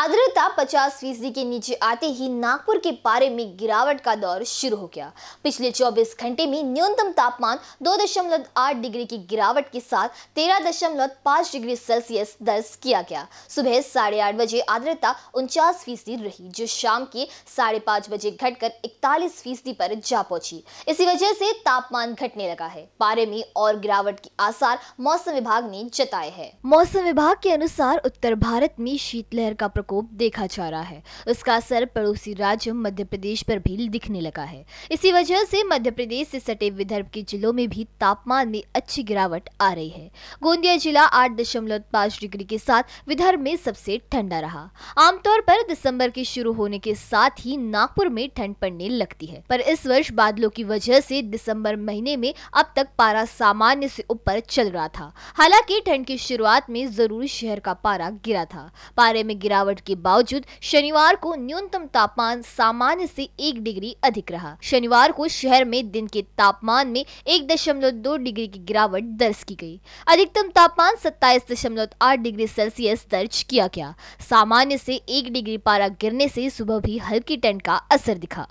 आर्द्रता 50 फीसदी के नीचे आते ही नागपुर के पारे में गिरावट का दौर शुरू हो गया पिछले 24 घंटे में न्यूनतम तापमान 2.8 डिग्री की गिरावट के साथ 13.5 डिग्री सेल्सियस दर्ज किया गया सुबह साढ़े आठ बजे आर्द्रता उनचास फीसदी रही जो शाम के साढ़े पाँच बजे घटकर इकतालीस फीसदी पर जा पहुंची इसी वजह से तापमान घटने लगा है पारे में और गिरावट के आसार मौसम विभाग ने जताए है मौसम विभाग के अनुसार उत्तर भारत में शीतलहर का प्रकोप प्रकोप देखा जा रहा है उसका असर पड़ोसी राज्य मध्य प्रदेश पर भी दिखने लगा है इसी वजह से मध्य प्रदेश से सटे विदर्भ के जिलों में भी तापमान में अच्छी गिरावट आ रही है गोंदिया जिला आठ दशमलव पाँच डिग्री के साथ विदर्भ में सबसे ठंडा रहा आमतौर पर दिसंबर के शुरू होने के साथ ही नागपुर में ठंड पड़ने लगती है पर इस वर्ष बादलों की वजह से दिसंबर महीने में अब तक पारा सामान्य से ऊपर चल रहा था हालांकि ठंड की शुरुआत में जरूर शहर का पारा गिरा था पारे में गिरावट गिरावट के बावजूद शनिवार को न्यूनतम तापमान सामान्य से एक डिग्री अधिक रहा शनिवार को शहर में दिन के तापमान में एक दशमलव दो डिग्री की गिरावट दर्ज की गई अधिकतम तापमान सत्ताईस दशमलव आठ डिग्री सेल्सियस दर्ज किया गया सामान्य से एक डिग्री पारा गिरने से सुबह भी हल्की टेंट का असर दिखा